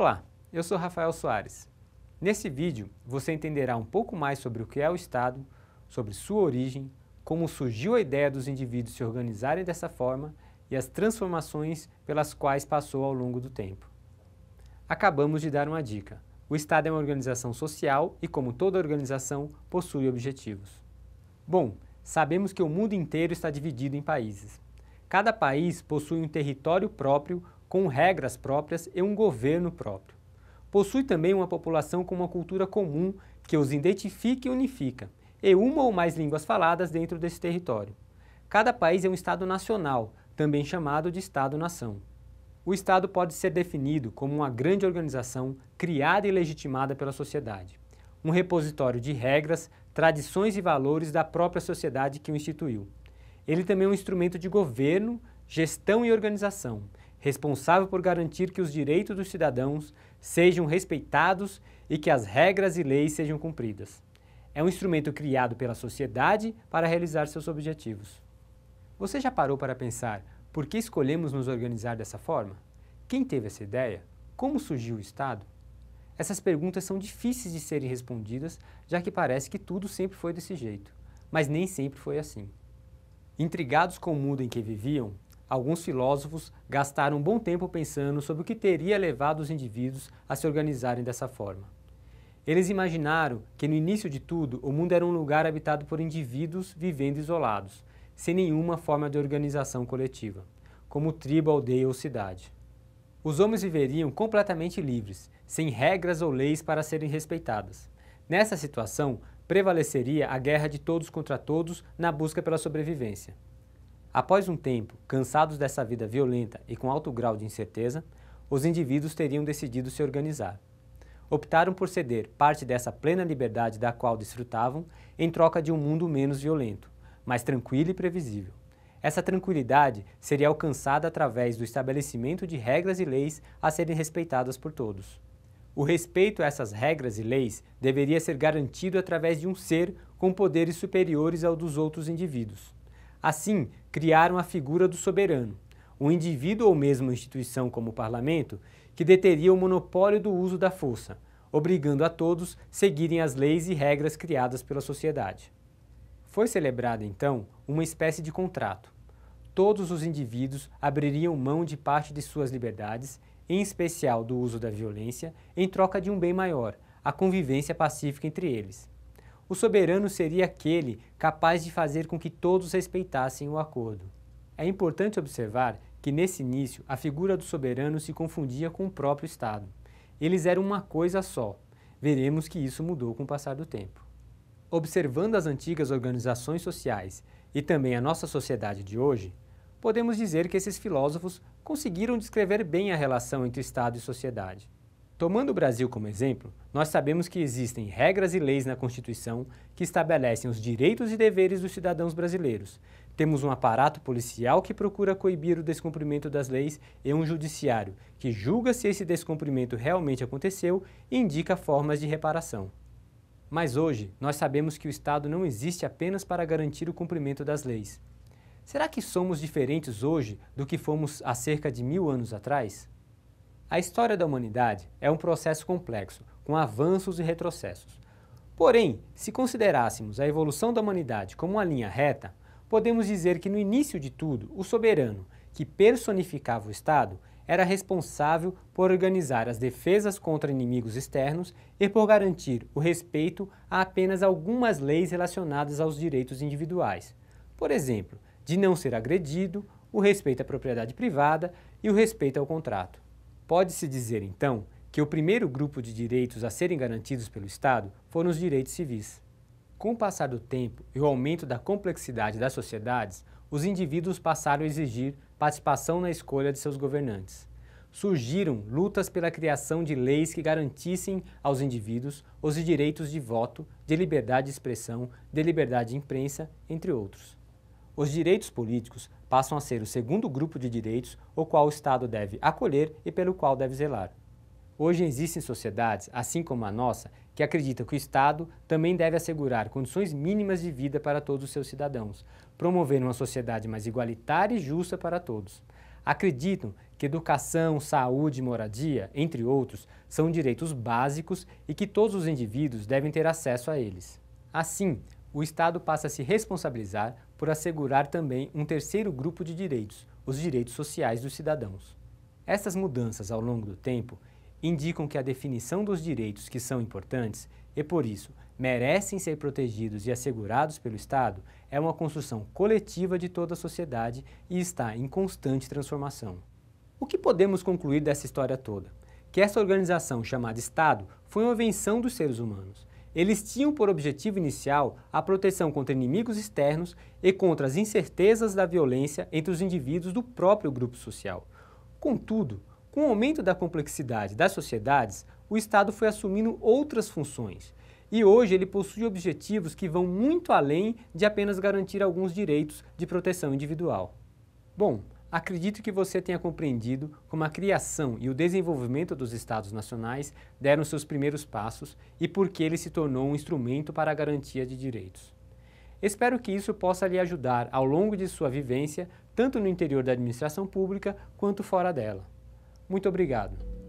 Olá, eu sou Rafael Soares. Nesse vídeo você entenderá um pouco mais sobre o que é o Estado, sobre sua origem, como surgiu a ideia dos indivíduos se organizarem dessa forma e as transformações pelas quais passou ao longo do tempo. Acabamos de dar uma dica. O Estado é uma organização social e, como toda organização, possui objetivos. Bom, sabemos que o mundo inteiro está dividido em países. Cada país possui um território próprio com regras próprias e um governo próprio. Possui também uma população com uma cultura comum que os identifica e unifica, e uma ou mais línguas faladas dentro desse território. Cada país é um Estado nacional, também chamado de Estado-nação. O Estado pode ser definido como uma grande organização criada e legitimada pela sociedade, um repositório de regras, tradições e valores da própria sociedade que o instituiu. Ele também é um instrumento de governo, gestão e organização, responsável por garantir que os direitos dos cidadãos sejam respeitados e que as regras e leis sejam cumpridas. É um instrumento criado pela sociedade para realizar seus objetivos. Você já parou para pensar por que escolhemos nos organizar dessa forma? Quem teve essa ideia? Como surgiu o Estado? Essas perguntas são difíceis de serem respondidas, já que parece que tudo sempre foi desse jeito. Mas nem sempre foi assim. Intrigados com o mundo em que viviam, alguns filósofos gastaram um bom tempo pensando sobre o que teria levado os indivíduos a se organizarem dessa forma. Eles imaginaram que no início de tudo o mundo era um lugar habitado por indivíduos vivendo isolados, sem nenhuma forma de organização coletiva, como tribo, aldeia ou cidade. Os homens viveriam completamente livres, sem regras ou leis para serem respeitadas. Nessa situação, prevaleceria a guerra de todos contra todos na busca pela sobrevivência. Após um tempo, cansados dessa vida violenta e com alto grau de incerteza, os indivíduos teriam decidido se organizar. Optaram por ceder parte dessa plena liberdade da qual desfrutavam em troca de um mundo menos violento, mais tranquilo e previsível. Essa tranquilidade seria alcançada através do estabelecimento de regras e leis a serem respeitadas por todos. O respeito a essas regras e leis deveria ser garantido através de um ser com poderes superiores ao dos outros indivíduos. Assim, criaram a figura do soberano, um indivíduo ou mesmo instituição como o parlamento, que deteria o monopólio do uso da força, obrigando a todos seguirem as leis e regras criadas pela sociedade. Foi celebrado, então, uma espécie de contrato. Todos os indivíduos abririam mão de parte de suas liberdades, em especial do uso da violência, em troca de um bem maior, a convivência pacífica entre eles o soberano seria aquele capaz de fazer com que todos respeitassem o acordo. É importante observar que, nesse início, a figura do soberano se confundia com o próprio Estado. Eles eram uma coisa só. Veremos que isso mudou com o passar do tempo. Observando as antigas organizações sociais e também a nossa sociedade de hoje, podemos dizer que esses filósofos conseguiram descrever bem a relação entre Estado e sociedade. Tomando o Brasil como exemplo, nós sabemos que existem regras e leis na Constituição que estabelecem os direitos e deveres dos cidadãos brasileiros. Temos um aparato policial que procura coibir o descumprimento das leis e um judiciário que julga se esse descumprimento realmente aconteceu e indica formas de reparação. Mas hoje, nós sabemos que o Estado não existe apenas para garantir o cumprimento das leis. Será que somos diferentes hoje do que fomos há cerca de mil anos atrás? A história da humanidade é um processo complexo, com avanços e retrocessos. Porém, se considerássemos a evolução da humanidade como uma linha reta, podemos dizer que no início de tudo, o soberano, que personificava o Estado, era responsável por organizar as defesas contra inimigos externos e por garantir o respeito a apenas algumas leis relacionadas aos direitos individuais. Por exemplo, de não ser agredido, o respeito à propriedade privada e o respeito ao contrato. Pode-se dizer, então, que o primeiro grupo de direitos a serem garantidos pelo Estado foram os direitos civis. Com o passar do tempo e o aumento da complexidade das sociedades, os indivíduos passaram a exigir participação na escolha de seus governantes. Surgiram lutas pela criação de leis que garantissem aos indivíduos os direitos de voto, de liberdade de expressão, de liberdade de imprensa, entre outros. Os direitos políticos passam a ser o segundo grupo de direitos o qual o Estado deve acolher e pelo qual deve zelar. Hoje existem sociedades, assim como a nossa, que acreditam que o Estado também deve assegurar condições mínimas de vida para todos os seus cidadãos, promover uma sociedade mais igualitária e justa para todos. Acreditam que educação, saúde moradia, entre outros, são direitos básicos e que todos os indivíduos devem ter acesso a eles. Assim, o Estado passa a se responsabilizar por assegurar também um terceiro grupo de direitos, os direitos sociais dos cidadãos. Essas mudanças ao longo do tempo indicam que a definição dos direitos que são importantes e, por isso, merecem ser protegidos e assegurados pelo Estado é uma construção coletiva de toda a sociedade e está em constante transformação. O que podemos concluir dessa história toda? Que essa organização chamada Estado foi uma invenção dos seres humanos, eles tinham por objetivo inicial a proteção contra inimigos externos e contra as incertezas da violência entre os indivíduos do próprio grupo social. Contudo, com o aumento da complexidade das sociedades, o Estado foi assumindo outras funções. E hoje ele possui objetivos que vão muito além de apenas garantir alguns direitos de proteção individual. Bom, Acredito que você tenha compreendido como a criação e o desenvolvimento dos Estados nacionais deram seus primeiros passos e por que ele se tornou um instrumento para a garantia de direitos. Espero que isso possa lhe ajudar ao longo de sua vivência, tanto no interior da administração pública quanto fora dela. Muito obrigado.